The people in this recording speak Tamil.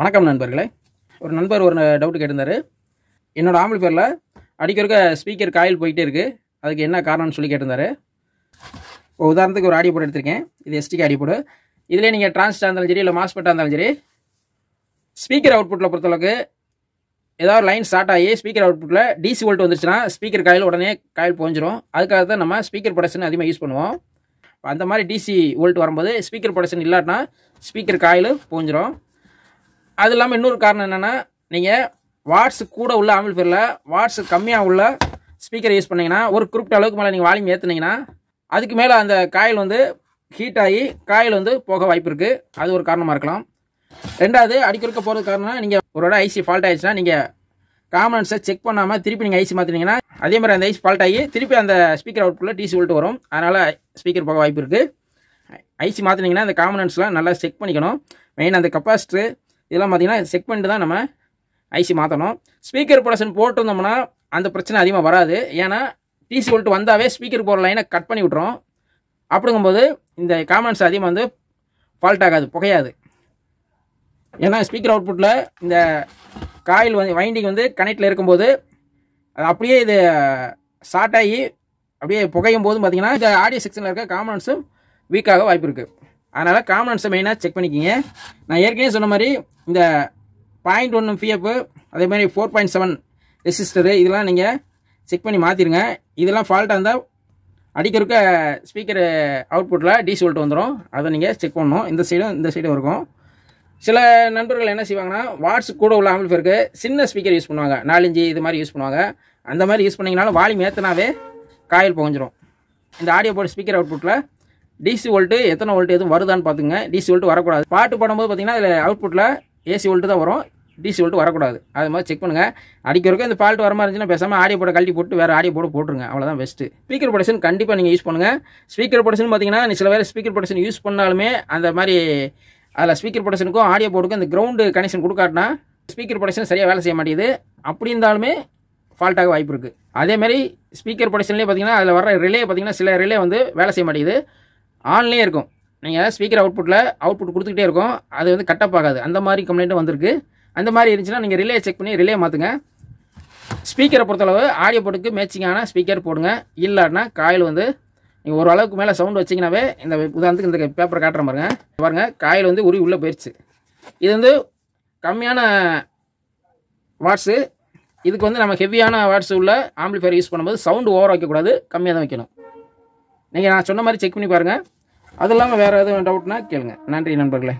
வணக்கம் நண்பர்களே ஒரு நண்பர் ஒரு டவுட் கேட்டிருந்தார் என்னோடய ஆம்பிளிஃபயரில் அடிக்கிறக்க ஸ்பீக்கர் காயில் போயிட்டே இருக்குது அதுக்கு என்ன காரணம்னு சொல்லி கேட்டிருந்தார் இப்போ உதாரணத்துக்கு ஒரு ஆடியோ போட்டு எடுத்திருக்கேன் இது எஸ்டிக்கு ஆடியோ போடு இதிலே நீங்கள் டிரான்ஸ்டாக இருந்தாலும் சரி இல்லை மாஸ்பெட்டாக இருந்தாலும் சரி ஸ்பீக்கர் அவுட்புட்டில் பொறுத்தளவுக்கு ஏதாவது லைன் ஸ்டார்ட் ஆகி ஸ்பீக்கர் அவுட்புட்டில் டிசி வோல்ட் வந்துருச்சுன்னா ஸ்பீக்கர் காயில் உடனே காயில் போஞ்சிரும் அதுக்காக தான் நம்ம ஸ்பீக்கர் ப்ரொடக்ஷன் அதிகமாக யூஸ் பண்ணுவோம் அந்த மாதிரி டிசி வோல்ட் வரும்போது ஸ்பீக்கர் ப்ரொடக்ஷன் இல்லாட்டினா ஸ்பீக்கர் காயில் போஞ்சிரும் அது இல்லாமல் இன்னொரு காரணம் என்னென்னா நீங்கள் வாட்ஸ் கூட உள்ள ஆம்பிள்ஃபேரில் வாட்ஸ் கம்மியாக உள்ள ஸ்பீக்கர் யூஸ் பண்ணிங்கன்னா ஒரு குறிப்பிட்ட அளவுக்கு மேலே நீங்கள் வால்யூம் ஏற்றுனீங்கன்னா அதுக்கு மேலே அந்த காயில் வந்து ஹீட் ஆகி காயில் வந்து போக வாய்ப்பு இருக்குது அது ஒரு காரணமாக இருக்கலாம் ரெண்டாவது அடிக்கொருக்க போகிறது காரணம்னா நீங்கள் ஒரு இடம் ஐசி ஃபால்ட் ஆகிடுச்சுன்னா நீங்கள் காமனன்ஸை செக் பண்ணாமல் திருப்பி நீங்கள் ஐசி மாற்றினீங்கன்னா அதே மாதிரி அந்த ஐசி ஃபால்ட் ஆகி திருப்பி அந்த ஸ்பீக்கர் அவுட்குள்ளே டிசி உள்ட்டு வரும் அதனால் ஸ்பீக்கர் போக வாய்ப்பு இருக்குது ஐசி மாற்றினீங்கன்னா அந்த காமனன்ஸ்லாம் நல்லா செக் பண்ணிக்கணும் மெயின் அந்த கெப்பாசிட்டர் இதெல்லாம் பார்த்திங்கன்னா செக் பண்ணிட்டு தான் நம்ம ஐசி மாற்றணும் ஸ்பீக்கர் ப்ரொடக்ஷன் போட்டிருந்தோம்னா அந்த பிரச்சனை அதிகமாக வராது ஏன்னா டிசி வோல்ட் வந்தாவே ஸ்பீக்கர் போகிற லைனை கட் பண்ணி விட்றோம் அப்படிங்கும்போது இந்த காமன்ஸ் அதிகமாக வந்து ஃபால்ட் ஆகாது புகையாது ஏன்னா ஸ்பீக்கர் அவுட்புட்டில் இந்த காயில் வந்து வைண்டிங் வந்து கனெக்டில் இருக்கும்போது அது அப்படியே இது ஷார்ட் ஆகி அப்படியே புகையும் போதும் பார்த்திங்கன்னா இந்த ஆடியோ செக்ஷனில் இருக்க காமனன்ஸும் வீக்காக வாய்ப்பு இருக்குது அதனால் காமனன்ஸை மெயினாக செக் பண்ணிக்கிங்க நான் ஏற்கனவே சொன்ன மாதிரி இந்த பாயிண்ட் ஒன்று ஃபியப்பு அதே மாதிரி ஃபோர் பாயிண்ட் செவன் ரெசிஸ்டரு இதெல்லாம் நீங்கள் செக் பண்ணி மாற்றிடுங்க இதெல்லாம் ஃபால்ட்டாக இருந்தால் அடிக்கிறக்க ஸ்பீக்கர் ஸ்பீக்கரு அவுட்புட்டில் டிசி ஓல்ட் வந்துடும் அதை நீங்கள் செக் பண்ணணும் இந்த சைடும் இந்த சைடும் இருக்கும் சில நண்பர்கள் என்ன செய்வாங்கன்னா வாட்ஸ் கூட உள்ள ஆம்பிள்ஃபேருக்கு சின்ன ஸ்பீக்கர் யூஸ் பண்ணுவாங்க நாலஞ்சு இது மாதிரி யூஸ் பண்ணுவாங்க அந்த மாதிரி யூஸ் பண்ணிங்கனாலும் வால்யூம் ஏற்றினாவே காயில் புகஞ்சிரும் இந்த ஆடியோ போர்டு ஸ்பீக்கர் அவுட்புட்டில் டிசி வோல்ட்டு எத்தனை ஓல்ட்டு எதுவும் வருதான்னு பார்த்துங்க டிசி வோல்ட்டு வரக்கூடாது பாட்டு பாடும்போது பார்த்திங்கன்னா அதில் அவுட்புட்டில் ஏசி வோல்ட்டு தான் வரும் டிசி வோல்ட்டு வரக்கூடாது அது மாதிரி செக் பண்ணுங்கள் அடிக்கிறக்கும் இந்த ஃபால்ட் வர மாதிரி இருந்துச்சுன்னா பேசாமல் ஆடியோ போட கழட்டி போட்டு வேறு ஆடியோ போட போட்டுருங்க அவ்வளோதான் பெஸ்ட்டு ஸ்பீக்கர் ப்ரொடக்ஷன் கண்டிப்பாக நீங்கள் யூஸ் பண்ணுங்கள் ஸ்பீக்கர் ப்ரொடக்ஷன் பார்த்தீங்கன்னா சில வேறு ஸ்பீக்கர் ப்ரொடக்ஷன் யூஸ் பண்ணாலுமே அந்த மாதிரி அதில் ஸ்பீக்கர் ப்ரொடக்ஷனுக்கும் ஆடியோ போர்டுக்கும் இந்த கிரவுண்டு கனெக்ஷன் கொடுக்காட்டினா ஸ்பீக்கர் ப்ரொடக்ஷன் சரியாக வேலை செய்ய மாட்டேங்குது அப்படி இருந்தாலுமே ஃபால்ட்டாக வாய்ப்பு இருக்குது அதேமாதிரி ஸ்பீக்கர் ப்ரொடக்ஷன்லேயே பார்த்தீங்கன்னா அதில் வர ரிலே பார்த்தீங்கன்னா சில ரிலே வந்து வேலை செய்ய மாட்டேங்குது ஆன்லேயே இருக்கும் நீங்கள் ஸ்பீக்கர் அவுட்புட்டில் அவுட்புட் கொடுத்துக்கிட்டே இருக்கும் அது வந்து கட்டப் ஆகாது அந்த மாதிரி கம்ப்ளைண்ட்டும் வந்திருக்கு அந்த மாதிரி இருந்துச்சுன்னா நீங்கள் ரிலே செக் பண்ணி ரிலே மாற்றுங்க ஸ்பீக்கரை பொறுத்தளவு ஆடியோ போட்டுக்கு மேட்சிங்கான ஸ்பீக்கர் போடுங்க இல்லைன்னா காயில் வந்து நீங்கள் ஓரளவுக்கு மேலே சவுண்ட் வச்சிங்கன்னாவே இந்த உதாரணத்துக்கு இந்த பேப்பரை காட்டுற பாருங்க பாருங்கள் காயில் வந்து உருவி உள்ளே போயிடுச்சு இது வந்து கம்மியான வாட்ஸு இதுக்கு வந்து நம்ம ஹெவியான வாட்ஸ் உள்ள ஆம்பிளிஃபயர் யூஸ் பண்ணும்போது சவுண்டு ஓவர் வைக்கக்கூடாது கம்மியாக தான் வைக்கணும் நீங்கள் நான் சொன்ன மாதிரி செக் பண்ணி பாருங்கள் அது இல்லாமல் வேறு எதுவும் டவுட்னா கேளுங்க நன்றி நண்பர்களே